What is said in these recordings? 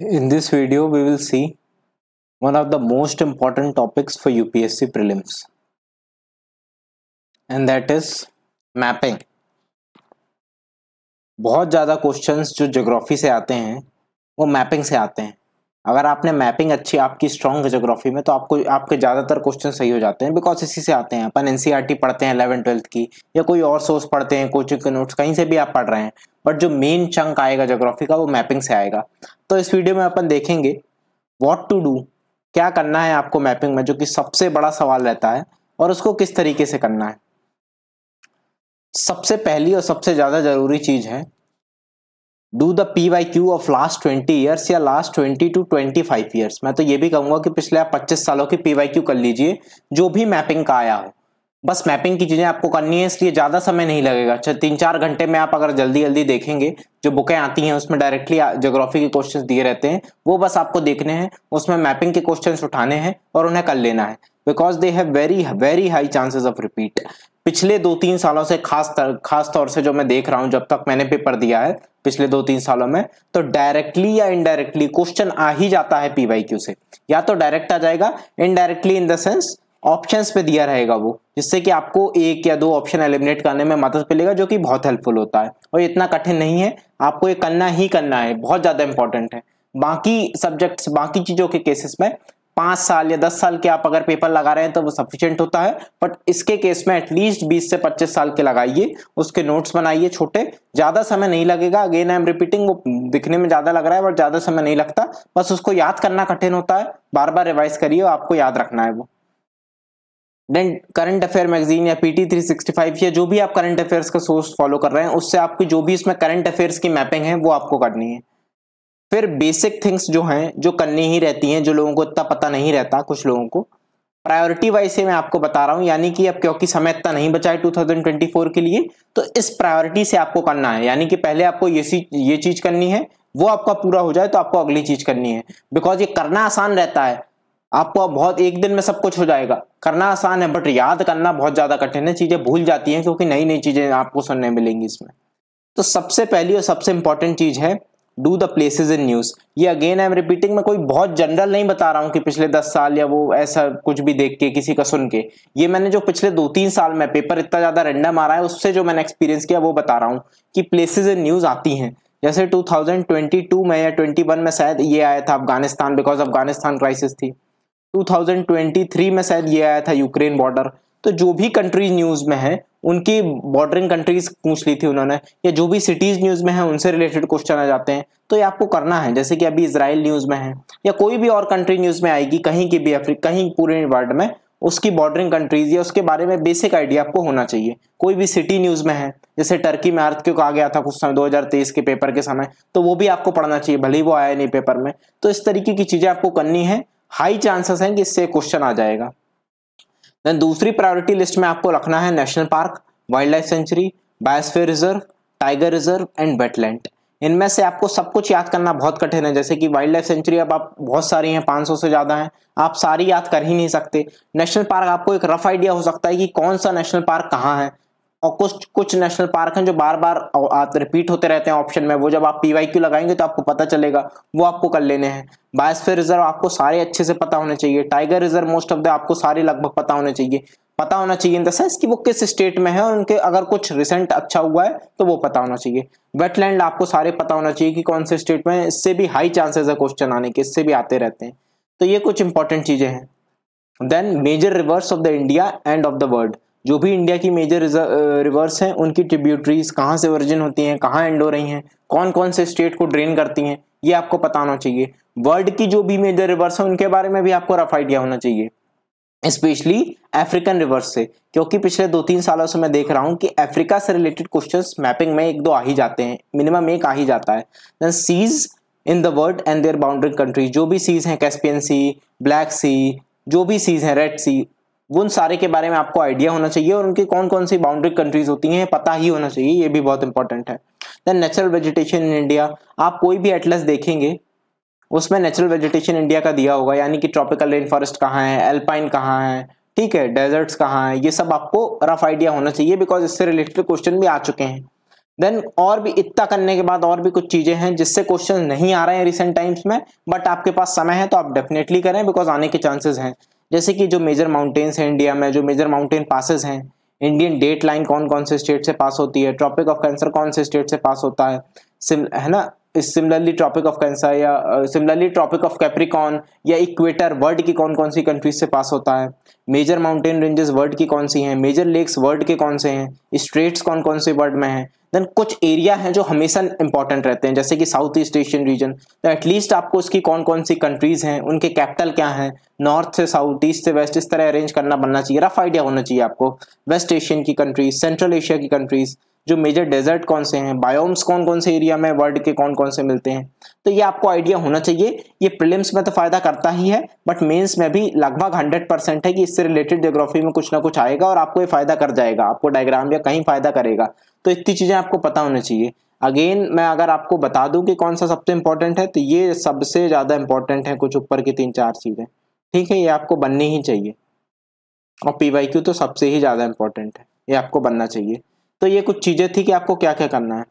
In this video, we will see one of the most important topics for UPSC prelims, and that is mapping. बहुत ज़्यादा questions जो geography से आते हैं वो मैपिंग से आते हैं अगर आपने मैपिंग अच्छी आपकी स्ट्रॉन्ग है जोग्राफी में तो आपको आपके ज़्यादातर क्वेश्चन सही हो जाते हैं बिकॉज इसी से आते हैं अपन एन e पढ़ते हैं इलेवन ट्वेल्थ की या कोई और सोर्स पढ़ते हैं कोचिंग के नोट्स कहीं से भी आप पढ़ रहे हैं बट जो मेन चंक आएगा जोग्राफी का वो मैपिंग से आएगा तो इस वीडियो में अपन देखेंगे वॉट टू डू क्या करना है आपको मैपिंग में जो कि सबसे बड़ा सवाल रहता है और उसको किस तरीके से करना है सबसे पहली और सबसे ज़्यादा ज़रूरी चीज़ है do the P Y Q of last twenty years या last twenty to twenty five years मैं तो ये भी कहूँगा कि पिछले आप पच्चीस सालों की पी वाई क्यू कर लीजिए जो भी मैपिंग का आया हो बस मैपिंग की चीज़ें आपको करनी है इसलिए ज़्यादा समय नहीं लगेगा अच्छा तीन चार घंटे में आप अगर जल्दी जल्दी देखेंगे जो बुकें आती हैं उसमें डायरेक्टली जोग्राफी के क्वेश्चंस दिए रहते हैं वो बस आपको देखने हैं उसमें मैपिंग के क्वेश्चंस उठाने हैं और उन्हें कर लेना है because they have very very high chances of repeat पिछले दो तीन सालों से खास तर, खास तौर से जो मैं देख रहा हूँ जब तक मैंने पेपर दिया है पिछले दो तीन सालों में तो डायरेक्टली या इनडायरेक्टली क्वेश्चन आ ही जाता है पीवाई से या तो डायरेक्ट आ जाएगा indirectly in the sense options पे दिया रहेगा वो जिससे कि आपको एक या दो ऑप्शन एलिमिनेट करने में मदद मिलेगा जो कि बहुत हेल्पफुल होता है और इतना कठिन नहीं है आपको ये करना ही करना है बहुत ज़्यादा इंपॉर्टेंट है बाकी सब्जेक्ट्स बाकी चीज़ों के केसेस में पांच साल या दस साल के आप अगर पेपर लगा रहे हैं तो वो सफिशियंट होता है बट इसके केस में एटलीस्ट बीस से पच्चीस साल के लगाइए उसके नोट्स बनाइए छोटे ज़्यादा समय नहीं लगेगा अगेन आई एम रिपीटिंग वो दिखने में ज़्यादा लग रहा है बट ज़्यादा समय नहीं लगता बस उसको याद करना कठिन होता है बार बार रिवाइज करिए आपको याद रखना है वो देन करंट अफेयर मैगजीन या सिक्सटी फाइव या जो भी आप करंट अफेयर्स का सोर्स फॉलो कर रहे हैं उससे आपकी जो भी इसमें करंट अफेयर्स की मैपिंग है वो आपको करनी है फिर बेसिक थिंग्स जो हैं जो करनी ही रहती हैं जो लोगों को इतना पता नहीं रहता कुछ लोगों को प्रायोरिटी वाइज से मैं आपको बता रहा हूँ यानी कि अब क्योंकि समय इतना नहीं बचा है 2024 के लिए तो इस प्रायोरिटी से आपको करना है यानी कि पहले आपको ये सी ये चीज़ करनी है वो आपका पूरा हो जाए तो आपको अगली चीज़ करनी है बिकॉज ये करना आसान रहता है आपको अब बहुत एक दिन में सब कुछ हो जाएगा करना आसान है बट याद करना बहुत ज़्यादा कठिन है चीज़ें भूल जाती हैं क्योंकि नई नई चीज़ें आपको सुनने मिलेंगी इसमें तो सबसे पहली और सबसे इंपॉर्टेंट चीज़ है do the places in news ये अगेन आई एम रिपीटिंग मैं कोई बहुत जनरल नहीं बता रहा हूँ कि पिछले दस साल या वो ऐसा कुछ भी देख के किसी का सुन के ये मैंने जो पिछले दो तीन साल में पेपर इतना ज़्यादा रेंडम आ रहा है उससे जो मैंने एक्सपीरियंस किया वो बता रहा हूँ कि प्लेसेज इन न्यूज़ आती हैं जैसे 2022 में या 21 में शायद ये आया था अफगानिस्तान बिकॉज अफगानिस्तान क्राइसिस थी 2023 में शायद ये आया था यूक्रेन बॉर्डर तो जो भी कंट्रीज न्यूज़ में है उनकी बॉर्डरिंग कंट्रीज पूछ ली थी उन्होंने या जो भी सिटीज़ न्यूज़ में है उनसे रिलेटेड क्वेश्चन आ जाते हैं तो ये आपको करना है जैसे कि अभी इसराइल न्यूज़ में है या कोई भी और कंट्री न्यूज़ में आएगी कहीं की भी अफ्रीका कहीं पूरे वर्ल्ड में उसकी बॉर्डरिंग कंट्रीज या उसके बारे में बेसिक आइडिया आपको होना चाहिए कोई भी सिटी न्यूज़ में है जैसे टर्की में अर्थ क्यों आ गया था कुछ समय 2023 के पेपर के समय तो वो भी आपको पढ़ना चाहिए भले ही वो आया नहीं पेपर में तो इस तरीके की चीज़ें आपको करनी है हाई चांसेस हैं कि इससे क्वेश्चन आ जाएगा देन दूसरी प्रायोरिटी लिस्ट में आपको रखना है national park wildlife sanctuary biosphere reserve tiger reserve and wetland इनमें से आपको सब कुछ याद करना बहुत कठिन है जैसे कि वाइल्ड लाइफ सेंचुरी अब आप बहुत सारी हैं 500 से ज़्यादा हैं आप सारी याद कर ही नहीं सकते नेशनल पार्क आपको एक रफ आइडिया हो सकता है कि कौन सा नेशनल पार्क कहाँ है और कुछ कुछ नेशनल पार्क हैं जो बार बार आप रिपीट होते रहते हैं ऑप्शन में वो जब आप पी वाई क्यू लगाएंगे तो आपको पता चलेगा वो आपको कर लेने हैं बायोस्फीयर रिजर्व आपको सारे अच्छे से पता होने चाहिए tiger reserve most of the आपको सारे लगभग पता होने चाहिए पता होना चाहिए इन द सेंस की वो किस स्टेट में है और उनके अगर कुछ रिसेंट अच्छा हुआ है तो वो पता होना चाहिए वेटलैंड आपको सारे पता होना चाहिए कि कौन से स्टेट में इससे भी हाई चांसेस है क्वेश्चन आने के इससे भी आते रहते हैं तो ये कुछ इंपॉर्टेंट चीज़ें हैं then major rivers of the India and of the world जो भी इंडिया की मेजर रिवर्स हैं उनकी ट्रिब्यूटरीज कहाँ से ओरिजिन होती हैं कहाँ एंड हो रही हैं कौन कौन से स्टेट को ड्रेन करती हैं ये आपको पता होना चाहिए वर्ल्ड की जो भी मेजर रिवर्स हैं उनके बारे में भी आपको रफ आइडिया होना चाहिए स्पेशली अफ्रीकन रिवर्स से क्योंकि पिछले दो तीन सालों से मैं देख रहा हूँ कि अफ्रीका से रिलेटेड क्वेश्चन मैपिंग में एक दो आ ही जाते हैं मिनिमम एक आ ही जाता है then seas in the world and their boundary countries जो भी सीज हैं कैस्पियन सी ब्लैक सी जो भी सीज हैं रेड सी उन सारे के बारे में आपको आइडिया होना चाहिए और उनकी कौन कौन सी बाउंड्री कंट्रीज होती हैं पता ही होना चाहिए ये भी बहुत इंपॉर्टेंट है then natural vegetation in India आप कोई भी एटलस देखेंगे उसमें नेचुरल वेजिटेशन इंडिया का दिया होगा यानी कि ट्रॉपिकल रेन फॉरेस्ट कहाँ है एल्पाइन कहाँ है ठीक है डेजर्ट्स कहाँ है ये सब आपको रफ आइडिया होना चाहिए बिकॉज इससे रिलेटेड क्वेश्चन भी आ चुके हैं देन और भी इतना करने के बाद और भी कुछ चीज़ें हैं जिससे क्वेश्चन नहीं आ रहे हैं रिसेंट टाइम्स में बट आपके पास समय है तो आप डेफिनेटली करें बिकॉज आने के चांसेस हैं जैसे कि जो मेजर माउंटेन्स हैं इंडिया में जो मेजर माउंटेन पासेस हैं इंडियन डेट लाइन कौन कौन से स्टेट से पास होती है ट्रॉपिक ऑफ कैंसर कौन से स्टेट से पास होता है है ना सिमिलरली ट्रॉपिक ऑफ कैंसर या सिमिलरली ट्रॉपिक ऑफ कैप्रिकॉन या इक्वेटर वर्ल्ड की कौन कौन सी कंट्रीज से पास होता है मेजर माउंटेन रेंजेस वर्ल्ड की कौन सी हैं मेजर लेक्स वर्ल्ड के कौन से हैं स्ट्रेट्स कौन कौन से वर्ल्ड में हैं देन कुछ एरिया हैं जो हमेशा इंपॉर्टेंट रहते हैं जैसे कि साउथ ईस्ट एशियन रीजन तो एटलीस्ट आपको उसकी कौन कौन सी कंट्रीज़ हैं उनके कैपिटल क्या हैं नॉर्थ से साउथ ईस्ट से वेस्ट इस तरह अरेंज करना बनना चाहिए रफ आइडिया होना चाहिए आपको वेस्ट एशियन की कंट्रीज सेंट्रल एशिया की कंट्रीज़ जो मेजर डेजर्ट कौन से हैं बायोम्स कौन कौन से एरिया में वर्ल्ड के कौन कौन से मिलते हैं तो ये आपको आइडिया होना चाहिए ये प्रिलिम्स में तो फ़ायदा करता ही है बट मेंस में भी लगभग हंड्रेड परसेंट है कि इससे रिलेटेड जोग्राफी में कुछ ना कुछ आएगा और आपको ये फ़ायदा कर जाएगा आपको डायग्राम या कहीं फ़ायदा करेगा तो इतनी चीज़ें आपको पता होना चाहिए अगेन मैं अगर आपको बता दूं कि कौन सा सबसे इंपॉर्टेंट है तो ये सबसे ज़्यादा इंपॉर्टेंट है कुछ ऊपर की तीन चार चीज़ें ठीक है ये आपको बननी ही चाहिए और पी तो सबसे ही ज़्यादा इंपॉर्टेंट है ये आपको बनना चाहिए तो ये कुछ चीज़ें थी कि आपको क्या क्या करना है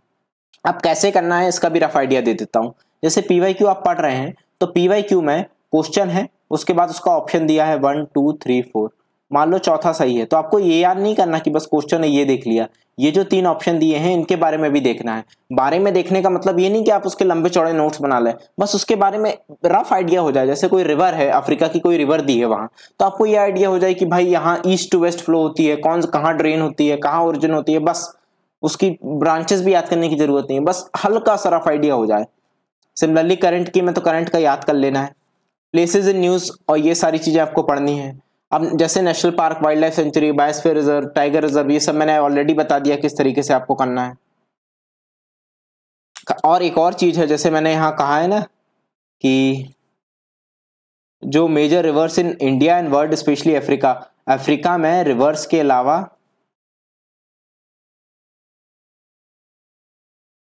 अब कैसे करना है इसका भी रफ आइडिया दे देता हूँ जैसे पी वाई क्यू आप पढ़ रहे हैं तो पी वाई क्यू में क्वेश्चन है उसके बाद उसका ऑप्शन दिया है वन टू थ्री फोर मान लो चौथा सही है तो आपको ये याद नहीं करना कि बस क्वेश्चन ने ये देख लिया ये जो तीन ऑप्शन दिए हैं इनके बारे में भी देखना है बारे में देखने का मतलब ये नहीं कि आप उसके लंबे चौड़े नोट्स बना लें बस उसके बारे में रफ आइडिया हो जाए जैसे कोई रिवर है अफ्रीका की कोई रिवर दी है वहाँ तो आपको ये आइडिया हो जाए कि भाई यहाँ ईस्ट टू वेस्ट फ्लो होती है कौन कहाँ ड्रेन होती है कहाँ ओरिजिन होती है बस उसकी ब्रांचेस भी याद करने की जरूरत नहीं है बस हल्का सा रफ आइडिया हो जाए सिमिलरली करंट की में तो करंट का याद कर लेना है प्लेसेज इन न्यूज़ और ये सारी चीज़ें आपको पढ़नी है अब जैसे national park wildlife sanctuary biosphere reserve tiger reserve ये सब मैंने ऑलरेडी बता दिया किस तरीके से आपको करना है और एक और चीज़ है जैसे मैंने यहाँ कहा है ना कि जो major rivers in India and world specially Africa Africa में रिवर्स के अलावा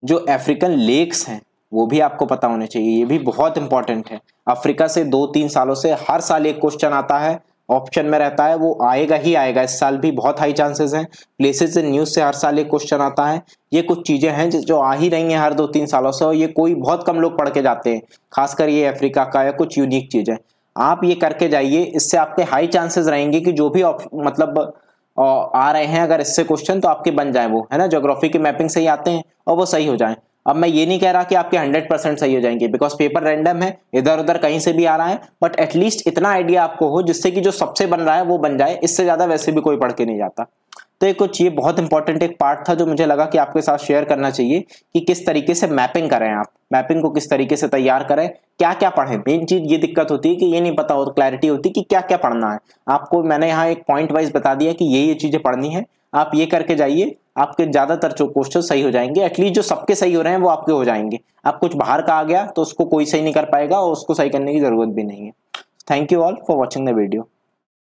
जो अफ्रीकन लेक्स हैं वो भी आपको पता होने चाहिए ये भी बहुत इंपॉर्टेंट है अफ्रीका से दो तीन सालों से हर साल एक क्वेश्चन आता है ऑप्शन में रहता है वो आएगा ही आएगा इस साल भी बहुत हाई चांसेस हैं प्लेसेस इन न्यूज़ से हर साल एक क्वेश्चन आता है ये कुछ चीज़ें हैं जो आ ही रही हैं हर दो तीन सालों से और ये कोई बहुत कम लोग पढ़ के जाते हैं खासकर ये अफ्रीका का या कुछ यूनिक चीजें आप ये करके जाइए इससे आपके हाई चांसेस रहेंगे कि जो भी मतलब आ रहे हैं अगर इससे क्वेश्चन तो आपके बन जाए वो है ना जोग्राफी की मैपिंग से ही आते हैं और वो सही हो जाए अब मैं ये नहीं कह रहा कि आपके 100 परसेंट सही हो जाएंगे बिकॉज पेपर रैंडम है इधर उधर कहीं से भी आ रहा है बट एटलीस्ट इतना आइडिया आपको हो जिससे कि जो सबसे बन रहा है वो बन जाए इससे ज़्यादा वैसे भी कोई पढ़ के नहीं जाता तो एक कुछ ये बहुत इंपॉर्टेंट एक पार्ट था जो मुझे लगा कि आपके साथ शेयर करना चाहिए कि किस तरीके से मैपिंग करें आप मैपिंग को किस तरीके से तैयार करें क्या क्या पढ़ें मेन चीज़ ये दिक्कत होती है कि ये नहीं पता हो क्लैरिटी होती कि क्या क्या पढ़ना है आपको मैंने यहाँ एक पॉइंट वाइज बता दिया कि ये ये चीज़ें पढ़नी है आप ये करके जाइए आपके ज़्यादातर जो क्वेश्चन सही हो जाएंगे एटलीस्ट जो सबके सही हो रहे हैं वो आपके हो जाएंगे आप कुछ बाहर का आ गया तो उसको कोई सही नहीं कर पाएगा और उसको सही करने की ज़रूरत भी नहीं है thank you all for watching the video